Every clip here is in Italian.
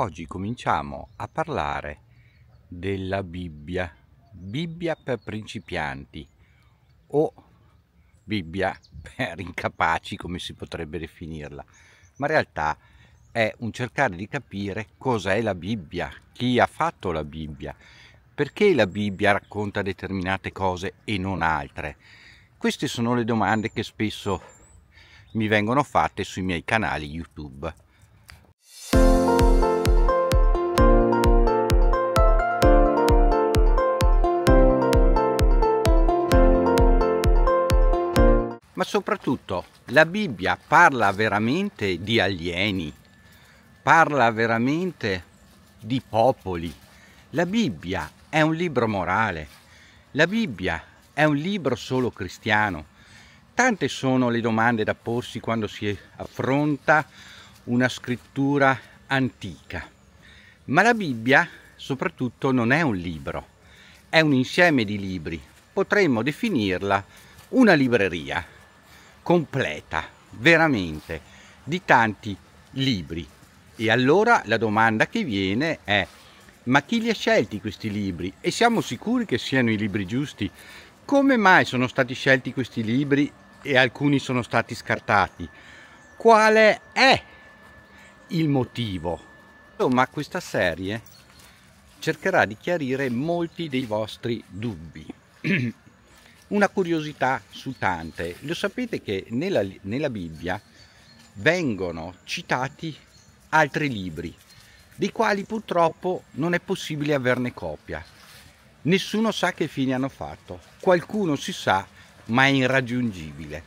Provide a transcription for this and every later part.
oggi cominciamo a parlare della Bibbia, Bibbia per principianti o Bibbia per incapaci come si potrebbe definirla, ma in realtà è un cercare di capire cosa è la Bibbia, chi ha fatto la Bibbia, perché la Bibbia racconta determinate cose e non altre. Queste sono le domande che spesso mi vengono fatte sui miei canali YouTube. ma soprattutto la Bibbia parla veramente di alieni, parla veramente di popoli. La Bibbia è un libro morale, la Bibbia è un libro solo cristiano. Tante sono le domande da porsi quando si affronta una scrittura antica. Ma la Bibbia soprattutto non è un libro, è un insieme di libri. Potremmo definirla una libreria completa, veramente, di tanti libri. E allora la domanda che viene è, ma chi li ha scelti questi libri? E siamo sicuri che siano i libri giusti? Come mai sono stati scelti questi libri e alcuni sono stati scartati? Quale è il motivo? Oh, ma questa serie cercherà di chiarire molti dei vostri dubbi. Una curiosità su tante, lo sapete che nella, nella Bibbia vengono citati altri libri, dei quali purtroppo non è possibile averne copia. Nessuno sa che fine hanno fatto, qualcuno si sa, ma è irraggiungibile.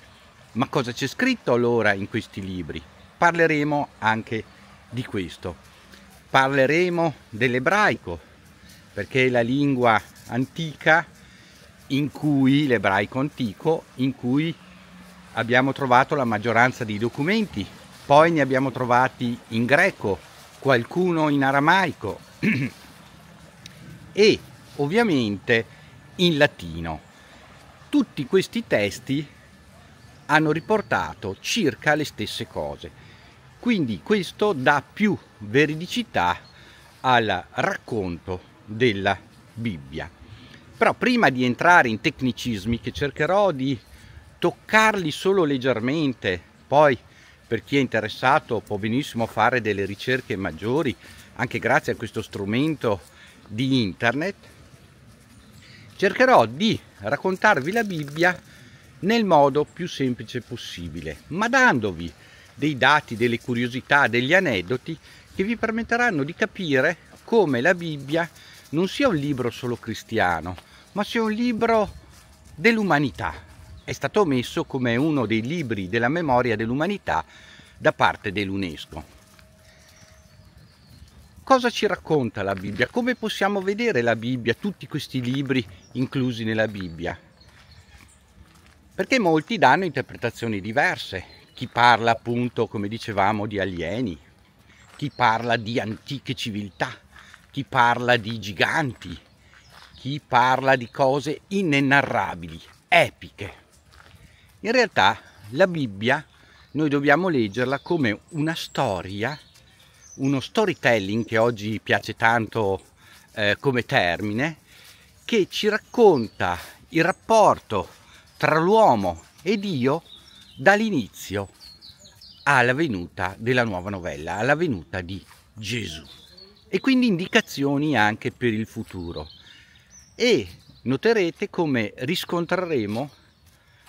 Ma cosa c'è scritto allora in questi libri? Parleremo anche di questo. Parleremo dell'ebraico, perché è la lingua antica in cui l'ebraico antico, in cui abbiamo trovato la maggioranza dei documenti, poi ne abbiamo trovati in greco, qualcuno in aramaico e ovviamente in latino. Tutti questi testi hanno riportato circa le stesse cose. Quindi questo dà più veridicità al racconto della Bibbia. Però prima di entrare in tecnicismi che cercherò di toccarli solo leggermente, poi per chi è interessato può benissimo fare delle ricerche maggiori anche grazie a questo strumento di internet, cercherò di raccontarvi la Bibbia nel modo più semplice possibile, ma dandovi dei dati, delle curiosità, degli aneddoti che vi permetteranno di capire come la Bibbia non sia un libro solo cristiano, ma sia un libro dell'umanità. È stato messo come uno dei libri della memoria dell'umanità da parte dell'UNESCO. Cosa ci racconta la Bibbia? Come possiamo vedere la Bibbia, tutti questi libri inclusi nella Bibbia? Perché molti danno interpretazioni diverse. Chi parla appunto, come dicevamo, di alieni, chi parla di antiche civiltà, chi parla di giganti, chi parla di cose inenarrabili, epiche. In realtà la Bibbia noi dobbiamo leggerla come una storia, uno storytelling che oggi piace tanto eh, come termine, che ci racconta il rapporto tra l'uomo e Dio dall'inizio alla venuta della nuova novella, alla venuta di Gesù. E quindi indicazioni anche per il futuro e noterete come riscontreremo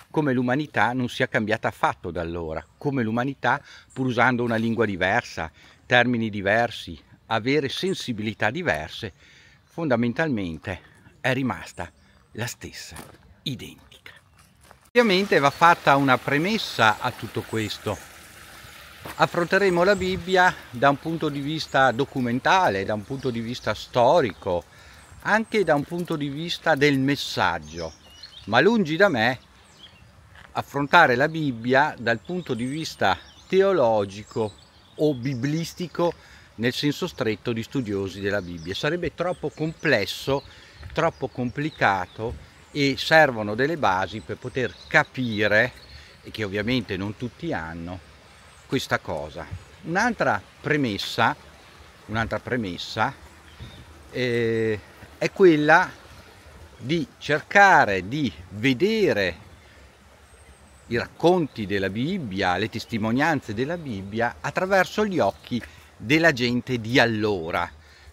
come l'umanità non sia cambiata affatto da allora, come l'umanità, pur usando una lingua diversa, termini diversi, avere sensibilità diverse, fondamentalmente è rimasta la stessa, identica. Ovviamente va fatta una premessa a tutto questo. Affronteremo la Bibbia da un punto di vista documentale, da un punto di vista storico, anche da un punto di vista del messaggio, ma lungi da me affrontare la Bibbia dal punto di vista teologico o biblistico nel senso stretto di studiosi della Bibbia. Sarebbe troppo complesso, troppo complicato e servono delle basi per poter capire, e che ovviamente non tutti hanno, questa cosa. Un'altra premessa, un'altra premessa, eh, è quella di cercare di vedere i racconti della Bibbia, le testimonianze della Bibbia attraverso gli occhi della gente di allora,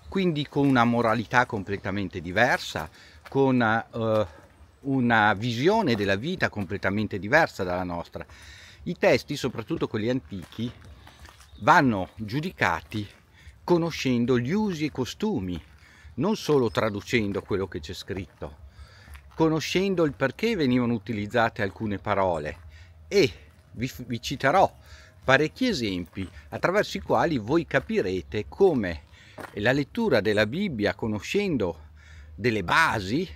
quindi con una moralità completamente diversa, con eh, una visione della vita completamente diversa dalla nostra. I testi, soprattutto quelli antichi, vanno giudicati conoscendo gli usi e costumi non solo traducendo quello che c'è scritto, conoscendo il perché venivano utilizzate alcune parole e vi, vi citerò parecchi esempi attraverso i quali voi capirete come la lettura della Bibbia conoscendo delle basi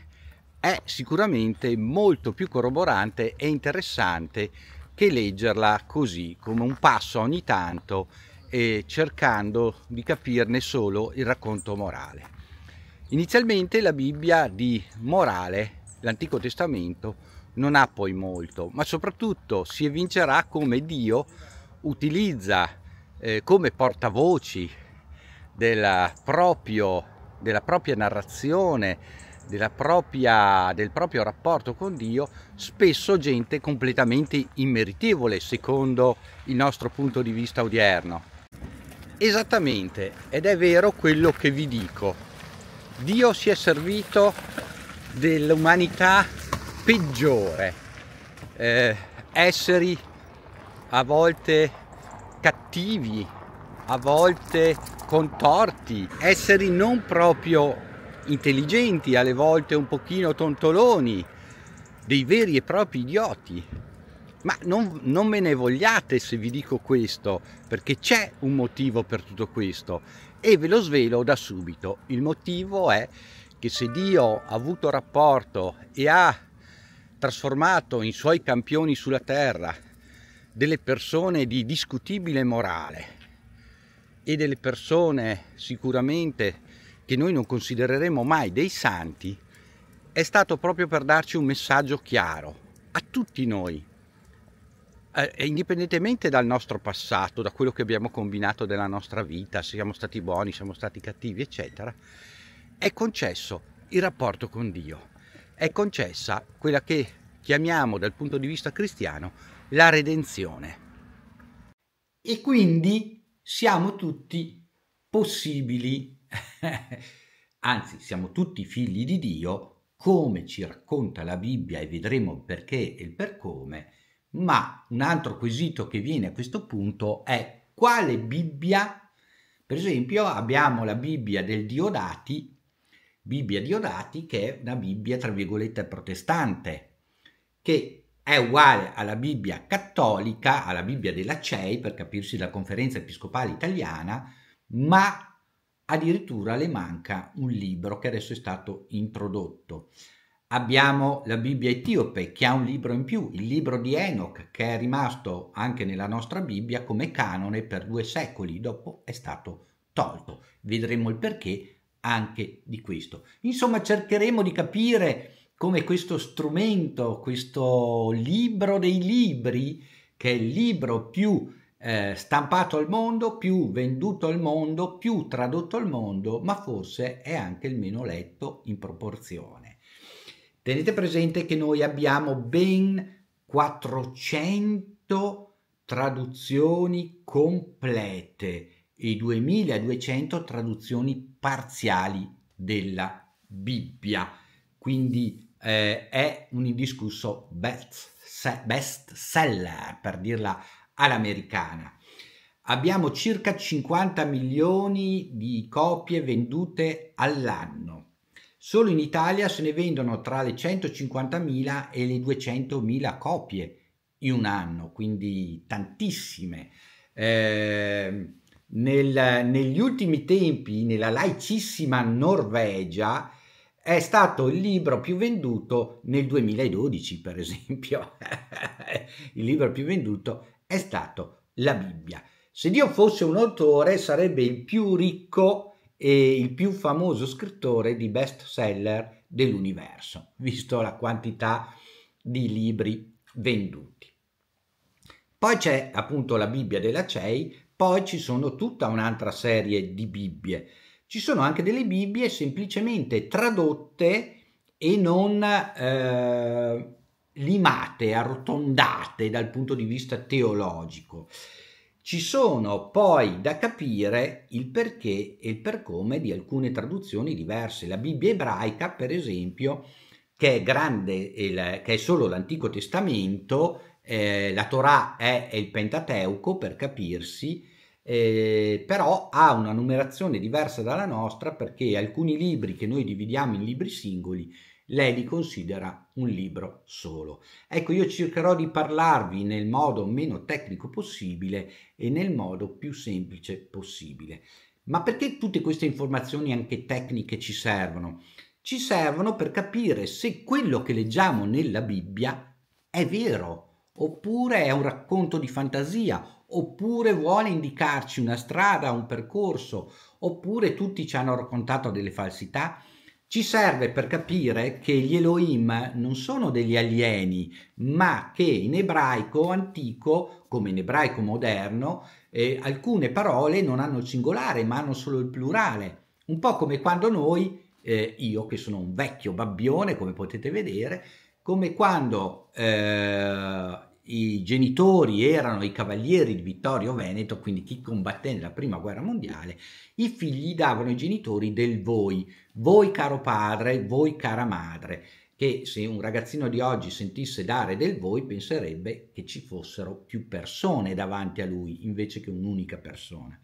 è sicuramente molto più corroborante e interessante che leggerla così, come un passo ogni tanto e eh, cercando di capirne solo il racconto morale. Inizialmente la Bibbia di morale, l'Antico Testamento, non ha poi molto, ma soprattutto si evincerà come Dio utilizza eh, come portavoci della, proprio, della propria narrazione, della propria, del proprio rapporto con Dio, spesso gente completamente immeritevole secondo il nostro punto di vista odierno. Esattamente, ed è vero quello che vi dico. Dio si è servito dell'umanità peggiore, eh, esseri a volte cattivi, a volte contorti, esseri non proprio intelligenti, alle volte un pochino tontoloni, dei veri e propri idioti. Ma non, non me ne vogliate se vi dico questo, perché c'è un motivo per tutto questo e ve lo svelo da subito. Il motivo è che se Dio ha avuto rapporto e ha trasformato in suoi campioni sulla terra delle persone di discutibile morale e delle persone sicuramente che noi non considereremo mai dei santi, è stato proprio per darci un messaggio chiaro a tutti noi, eh, indipendentemente dal nostro passato, da quello che abbiamo combinato della nostra vita, se siamo stati buoni, siamo stati cattivi, eccetera, è concesso il rapporto con Dio, è concessa quella che chiamiamo dal punto di vista cristiano la redenzione. E quindi siamo tutti possibili, anzi siamo tutti figli di Dio, come ci racconta la Bibbia e vedremo il perché e il per come, ma un altro quesito che viene a questo punto è quale Bibbia, per esempio abbiamo la Bibbia del Diodati, Bibbia Diodati che è una Bibbia tra virgolette protestante, che è uguale alla Bibbia cattolica, alla Bibbia della CEI, per capirsi la conferenza episcopale italiana, ma addirittura le manca un libro che adesso è stato introdotto. Abbiamo la Bibbia etiope che ha un libro in più, il libro di Enoch, che è rimasto anche nella nostra Bibbia come canone per due secoli, dopo è stato tolto. Vedremo il perché anche di questo. Insomma, cercheremo di capire come questo strumento, questo libro dei libri, che è il libro più eh, stampato al mondo, più venduto al mondo, più tradotto al mondo, ma forse è anche il meno letto in proporzione Tenete presente che noi abbiamo ben 400 traduzioni complete e 2200 traduzioni parziali della Bibbia. Quindi eh, è un indiscusso best, best seller, per dirla all'americana. Abbiamo circa 50 milioni di copie vendute all'anno. Solo in Italia se ne vendono tra le 150.000 e le 200.000 copie in un anno, quindi tantissime. Eh, nel, negli ultimi tempi, nella laicissima Norvegia, è stato il libro più venduto nel 2012, per esempio. il libro più venduto è stato la Bibbia. Se Dio fosse un autore, sarebbe il più ricco e il più famoso scrittore di best seller dell'universo, visto la quantità di libri venduti. Poi c'è appunto la Bibbia della CEI, poi ci sono tutta un'altra serie di Bibbie. Ci sono anche delle Bibbie semplicemente tradotte e non eh, limate, arrotondate dal punto di vista teologico. Ci sono poi da capire il perché e il per come di alcune traduzioni diverse. La Bibbia ebraica, per esempio, che è grande, che è solo l'Antico Testamento, eh, la Torah è, è, il Pentateuco, per capirsi, eh, però ha una numerazione diversa dalla nostra perché alcuni libri che noi dividiamo in libri singoli lei li considera un libro solo. Ecco, io cercherò di parlarvi nel modo meno tecnico possibile e nel modo più semplice possibile. Ma perché tutte queste informazioni anche tecniche ci servono? Ci servono per capire se quello che leggiamo nella Bibbia è vero, oppure è un racconto di fantasia, oppure vuole indicarci una strada, un percorso, oppure tutti ci hanno raccontato delle falsità ci serve per capire che gli Elohim non sono degli alieni, ma che in ebraico antico, come in ebraico moderno, eh, alcune parole non hanno il singolare, ma hanno solo il plurale. Un po' come quando noi, eh, io che sono un vecchio babbione, come potete vedere, come quando eh, i genitori erano i cavalieri di Vittorio Veneto, quindi chi combatté nella prima guerra mondiale, i figli davano ai genitori del voi, voi caro padre, voi cara madre, che se un ragazzino di oggi sentisse dare del voi penserebbe che ci fossero più persone davanti a lui invece che un'unica persona.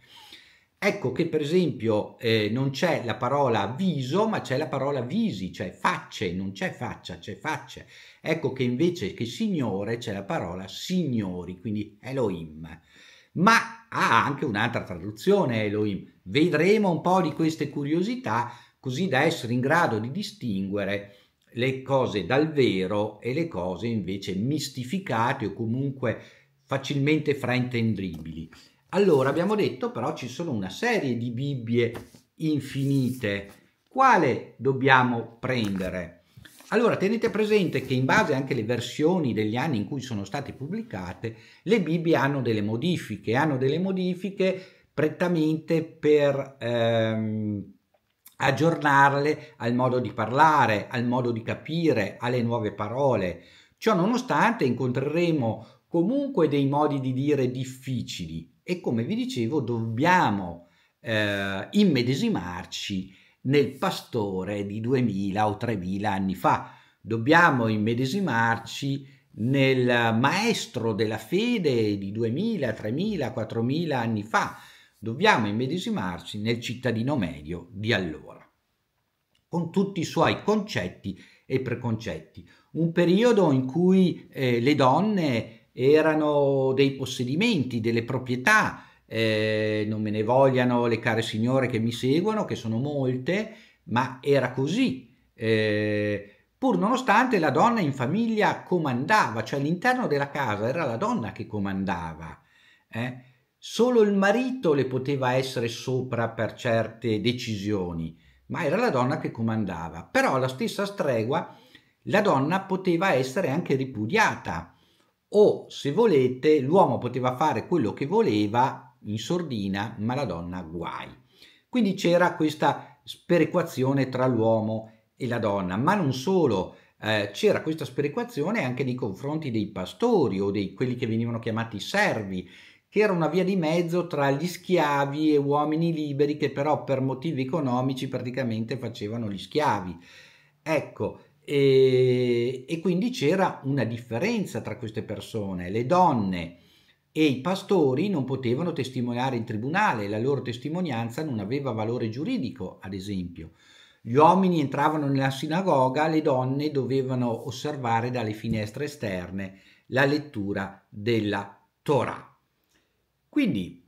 Ecco che per esempio eh, non c'è la parola viso, ma c'è la parola visi, cioè facce, non c'è faccia, c'è facce. Ecco che invece che signore c'è la parola signori, quindi Elohim. Ma ha anche un'altra traduzione Elohim. Vedremo un po' di queste curiosità così da essere in grado di distinguere le cose dal vero e le cose invece mistificate o comunque facilmente fraintendibili. Allora, abbiamo detto però ci sono una serie di Bibbie infinite. Quale dobbiamo prendere? Allora, tenete presente che in base anche alle versioni degli anni in cui sono state pubblicate, le Bibbie hanno delle modifiche, hanno delle modifiche prettamente per ehm, aggiornarle al modo di parlare, al modo di capire, alle nuove parole. Ciò nonostante incontreremo comunque dei modi di dire difficili. E come vi dicevo, dobbiamo eh, immedesimarci nel pastore di 2000 o 3000 anni fa. Dobbiamo immedesimarci nel maestro della fede di 2000, 3000, 4000 anni fa. Dobbiamo immedesimarci nel cittadino medio di allora, con tutti i suoi concetti e preconcetti. Un periodo in cui eh, le donne erano dei possedimenti, delle proprietà, eh, non me ne vogliano le care signore che mi seguono, che sono molte, ma era così. Eh, pur nonostante la donna in famiglia comandava, cioè all'interno della casa era la donna che comandava. Eh? Solo il marito le poteva essere sopra per certe decisioni, ma era la donna che comandava. Però alla stessa stregua la donna poteva essere anche ripudiata o se volete l'uomo poteva fare quello che voleva in sordina ma la donna guai. Quindi c'era questa sperequazione tra l'uomo e la donna, ma non solo, eh, c'era questa sperequazione anche nei confronti dei pastori o di quelli che venivano chiamati servi, che era una via di mezzo tra gli schiavi e uomini liberi che però per motivi economici praticamente facevano gli schiavi. Ecco, e, e quindi c'era una differenza tra queste persone. Le donne e i pastori non potevano testimoniare in tribunale, la loro testimonianza non aveva valore giuridico, ad esempio. Gli uomini entravano nella sinagoga, le donne dovevano osservare dalle finestre esterne la lettura della Torah. Quindi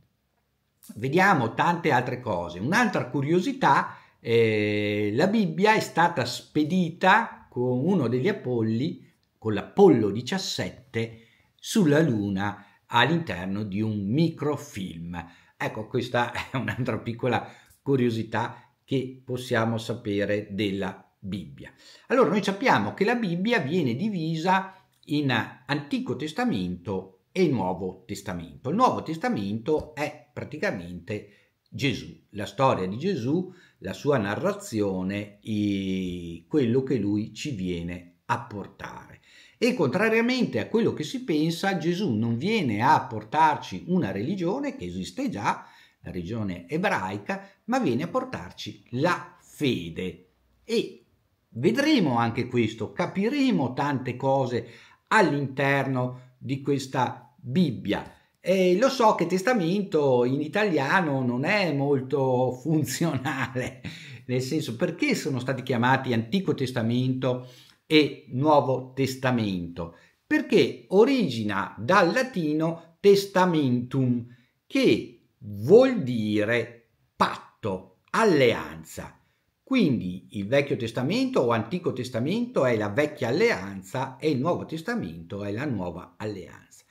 vediamo tante altre cose. Un'altra curiosità, eh, la Bibbia è stata spedita con uno degli Apolli, con l'Apollo 17, sulla Luna all'interno di un microfilm. Ecco, questa è un'altra piccola curiosità che possiamo sapere della Bibbia. Allora, noi sappiamo che la Bibbia viene divisa in Antico Testamento e Nuovo Testamento. Il Nuovo Testamento è praticamente Gesù, la storia di Gesù, la sua narrazione, e quello che lui ci viene a portare. E contrariamente a quello che si pensa, Gesù non viene a portarci una religione che esiste già, la religione ebraica, ma viene a portarci la fede. E vedremo anche questo, capiremo tante cose all'interno di questa Bibbia. E lo so che testamento in italiano non è molto funzionale, nel senso perché sono stati chiamati Antico Testamento e Nuovo Testamento? Perché origina dal latino testamentum, che vuol dire patto, alleanza. Quindi il Vecchio Testamento o Antico Testamento è la vecchia alleanza e il Nuovo Testamento è la nuova alleanza.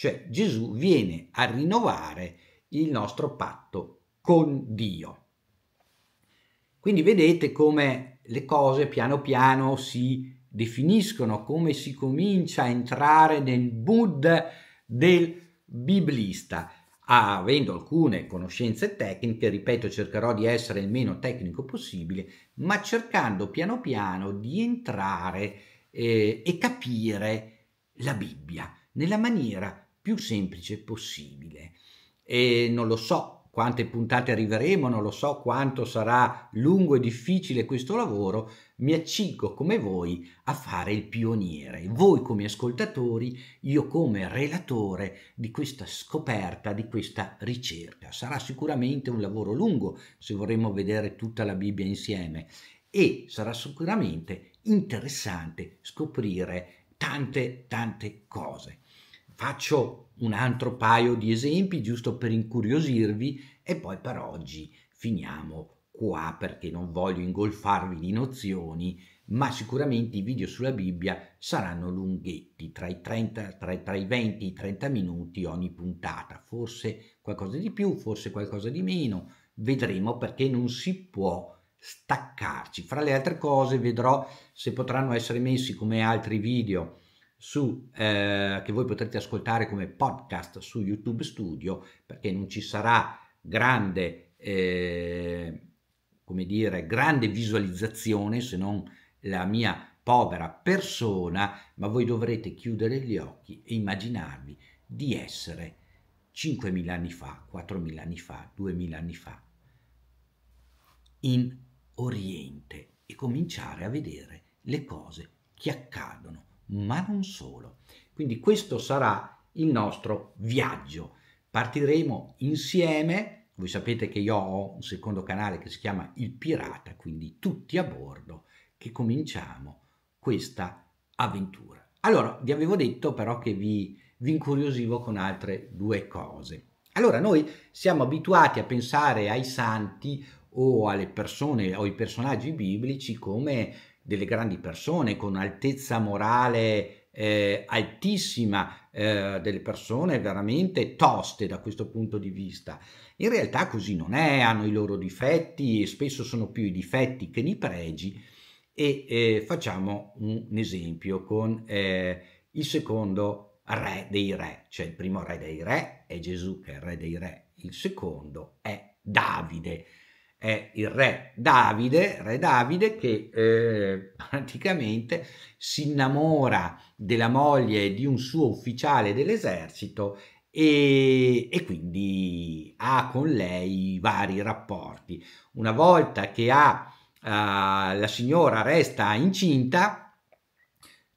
Cioè Gesù viene a rinnovare il nostro patto con Dio. Quindi vedete come le cose piano piano si definiscono, come si comincia a entrare nel mood del biblista. Avendo alcune conoscenze tecniche, ripeto, cercherò di essere il meno tecnico possibile, ma cercando piano piano di entrare eh, e capire la Bibbia nella maniera più semplice possibile. E non lo so quante puntate arriveremo, non lo so quanto sarà lungo e difficile questo lavoro, mi accingo come voi a fare il pioniere, voi come ascoltatori, io come relatore di questa scoperta, di questa ricerca. Sarà sicuramente un lavoro lungo se vorremmo vedere tutta la Bibbia insieme e sarà sicuramente interessante scoprire tante tante cose. Faccio un altro paio di esempi giusto per incuriosirvi e poi per oggi finiamo qua perché non voglio ingolfarvi di nozioni, ma sicuramente i video sulla Bibbia saranno lunghetti, tra i, 30, tra, tra i 20 e i 30 minuti ogni puntata, forse qualcosa di più, forse qualcosa di meno, vedremo perché non si può staccarci. Fra le altre cose vedrò se potranno essere messi come altri video su, eh, che voi potrete ascoltare come podcast su YouTube Studio, perché non ci sarà grande, eh, come dire, grande visualizzazione se non la mia povera persona, ma voi dovrete chiudere gli occhi e immaginarvi di essere 5.000 anni fa, 4.000 anni fa, 2.000 anni fa, in Oriente e cominciare a vedere le cose che accadono ma non solo. Quindi questo sarà il nostro viaggio. Partiremo insieme, voi sapete che io ho un secondo canale che si chiama Il Pirata, quindi tutti a bordo che cominciamo questa avventura. Allora, vi avevo detto però che vi, vi incuriosivo con altre due cose. Allora, noi siamo abituati a pensare ai santi o alle persone o ai personaggi biblici come delle grandi persone con altezza morale eh, altissima, eh, delle persone veramente toste da questo punto di vista. In realtà così non è, hanno i loro difetti e spesso sono più i difetti che i pregi e eh, facciamo un esempio con eh, il secondo re dei re, cioè il primo re dei re è Gesù che è il re dei re, il secondo è Davide è il re Davide, re Davide che eh, praticamente si innamora della moglie di un suo ufficiale dell'esercito e, e, quindi ha con lei vari rapporti. Una volta che ha, eh, la signora resta incinta,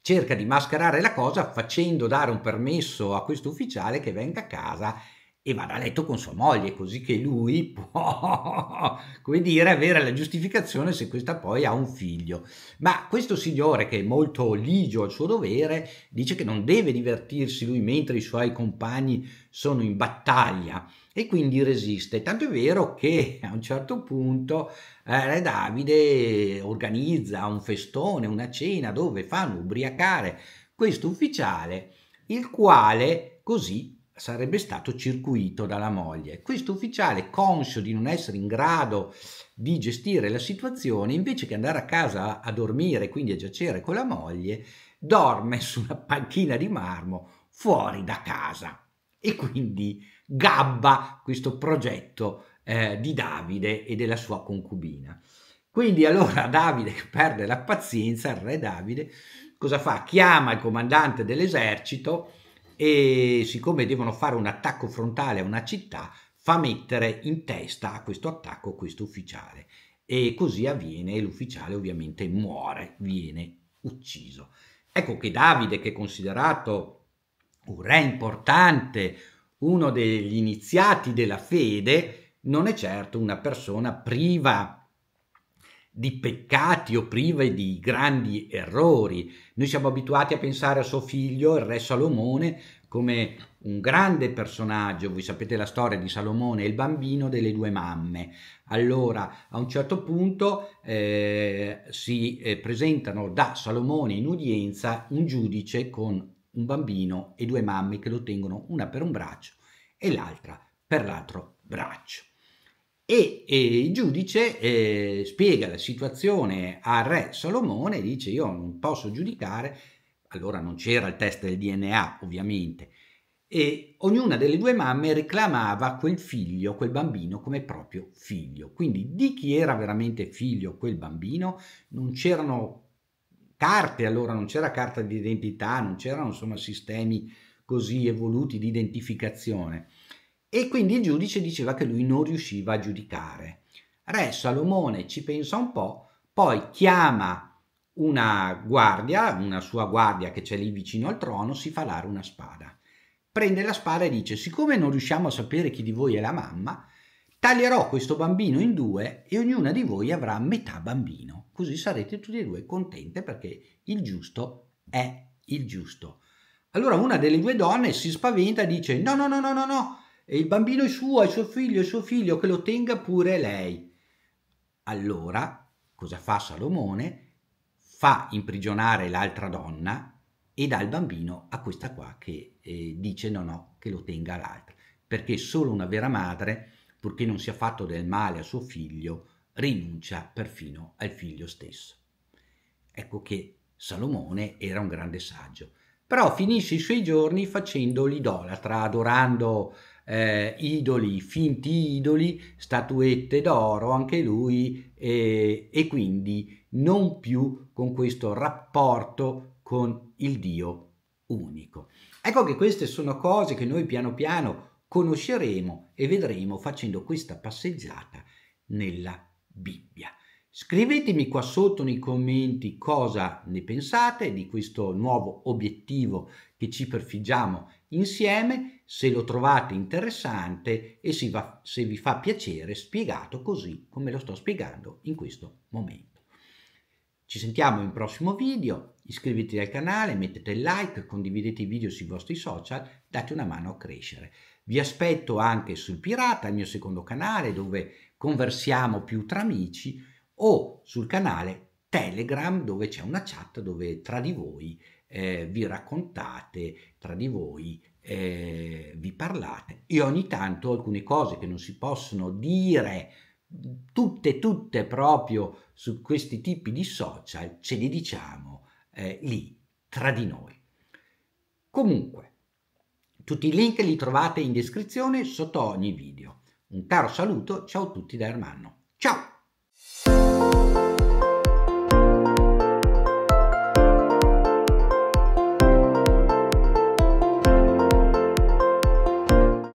cerca di mascherare la cosa facendo dare un permesso a questo ufficiale che venga a casa e vada a letto con sua moglie, così che lui può, come dire, avere la giustificazione se questa poi ha un figlio. Ma questo signore, che è molto ligio al suo dovere, dice che non deve divertirsi lui mentre i suoi compagni sono in battaglia e quindi resiste. Tanto è vero che a un certo punto eh, Re Davide organizza un festone, una cena dove fanno ubriacare questo ufficiale, il quale così sarebbe stato circuito dalla moglie. Questo ufficiale, conscio di non essere in grado di gestire la situazione, invece che andare a casa a dormire, quindi a giacere con la moglie, dorme su una panchina di marmo fuori da casa e quindi gabba questo progetto eh, di Davide e della sua concubina. Quindi allora Davide che perde la pazienza, il re Davide, cosa fa? Chiama il comandante dell'esercito e siccome devono fare un attacco frontale a una città, fa mettere in testa a questo attacco questo ufficiale. E così avviene l'ufficiale ovviamente muore, viene ucciso. Ecco che Davide, che è considerato un re importante, uno degli iniziati della fede, non è certo una persona priva di peccati o prive di grandi errori. Noi siamo abituati a pensare a suo figlio, il re Salomone, come un grande personaggio, voi sapete la storia di Salomone, il bambino delle due mamme. Allora, a un certo punto eh, si eh, presentano da Salomone in udienza un giudice con un bambino e due mamme che lo tengono una per un braccio e l'altra per l'altro braccio. E, e, il giudice eh, spiega la situazione al re Salomone dice io non posso giudicare, allora non c'era il test del DNA ovviamente, e ognuna delle due mamme reclamava quel figlio, quel bambino come proprio figlio. Quindi di chi era veramente figlio quel bambino non c'erano carte, allora non c'era carta di identità, non c'erano insomma sistemi così evoluti di identificazione e quindi il giudice diceva che lui non riusciva a giudicare. Re Salomone ci pensa un po', poi chiama una guardia, una sua guardia che c'è lì vicino al trono, si fa dare una spada. Prende la spada e dice: Siccome non riusciamo a sapere chi di voi è la mamma, taglierò questo bambino in due e ognuna di voi avrà metà bambino. Così sarete tutti e due contente perché il giusto è il giusto. Allora una delle due donne si spaventa e dice: No, no, no, no, no, no e il bambino è suo, è suo figlio, è suo figlio, che lo tenga pure lei. Allora, cosa fa Salomone? Fa imprigionare l'altra donna e dà il bambino a questa qua che eh, dice no, no, che lo tenga l'altra, perché solo una vera madre, purché non sia fatto del male a suo figlio, rinuncia perfino al figlio stesso. Ecco che Salomone era un grande saggio però finisce i suoi giorni facendo l'idolatra, adorando eh, idoli, finti idoli, statuette d'oro anche lui eh, e quindi non più con questo rapporto con il Dio unico. Ecco che queste sono cose che noi piano piano conosceremo e vedremo facendo questa passeggiata nella Bibbia. Scrivetemi qua sotto nei commenti cosa ne pensate di questo nuovo obiettivo che ci perfiggiamo insieme se lo trovate interessante e se, va, se vi fa piacere spiegato così come lo sto spiegando in questo momento. Ci sentiamo in prossimo video, iscrivetevi al canale, mettete il like, condividete i video sui vostri social, date una mano a crescere. Vi aspetto anche sul Pirata, il mio secondo canale dove conversiamo più tra amici, o sul canale Telegram dove c'è una chat dove tra di voi eh, vi raccontate tra di voi, eh, vi parlate e ogni tanto alcune cose che non si possono dire tutte tutte proprio su questi tipi di social ce le diciamo eh, lì tra di noi. Comunque, tutti i link li trovate in descrizione sotto ogni video. Un caro saluto, ciao a tutti da Ermanno. Ciao!